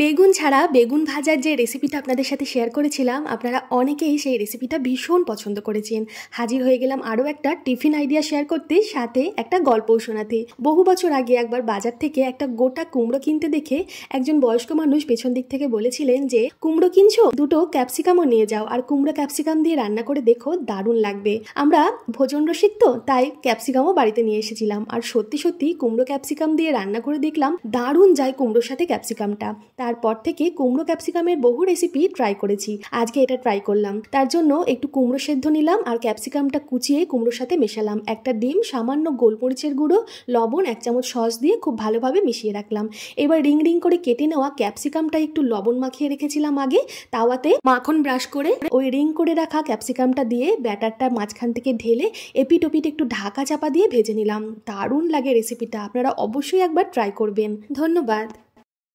বেগুন ছাড়া বেগুন ভাজার যে রেসিপিটা আপনাদের সাথে শেয়ার করেছিলাম আপনারা অনেকেই সেই রেসিপিটা ভীষণ পছন্দ করেছেন হাজির হয়ে গেলাম আরও একটা টিফিন আইডিয়া শেয়ার করতে সাথে একটা গল্প শোনাতে বহু বছর আগে একবার বাজার থেকে একটা গোটা কুমড়ো কিনতে দেখে একজন বয়স্ক মানুষ পেছন দিক থেকে বলেছিলেন যে কুমড়ো কিনছো দুটো ক্যাপসিকামও নিয়ে যাও আর কুমড়ো ক্যাপসিকাম দিয়ে রান্না করে দেখো দারুণ লাগবে আমরা ভোজন রসিক তো তাই ক্যাপসিকামও বাড়িতে নিয়ে এসেছিলাম আর সত্যি সত্যি কুমড়ো ক্যাপসিকাম দিয়ে রান্না করে দেখলাম দারুণ যায় কুমড়োর সাথে ক্যাপসিকামটা তারপর থেকে কুমড়ো ক্যাপসিকামের বহু রেসিপি ট্রাই করেছি আজকে এটা ট্রাই করলাম তার জন্য একটু কুমড়ো সেদ্ধ নিলাম আর ক্যাপসিকামটা কুচিয়ে কুমড়োর সাথে মেশালাম একটা ডিম সামান্য গোলমরিচের গুঁড়ো লবণ এক চামচ সস দিয়ে খুব ভালোভাবে মিশিয়ে রাখলাম এবার রিং রিং করে কেটে নেওয়া ক্যাপসিকামটা একটু লবণ মাখিয়ে রেখেছিলাম আগে তাওয়াতে মাখন ব্রাশ করে ওই রিং করে রাখা ক্যাপসিকামটা দিয়ে ব্যাটারটা মাঝখান থেকে ঢেলে এপিটোপিট একটু ঢাকা চাপা দিয়ে ভেজে নিলাম দারুণ লাগে রেসিপিটা আপনারা অবশ্যই একবার ট্রাই করবেন ধন্যবাদ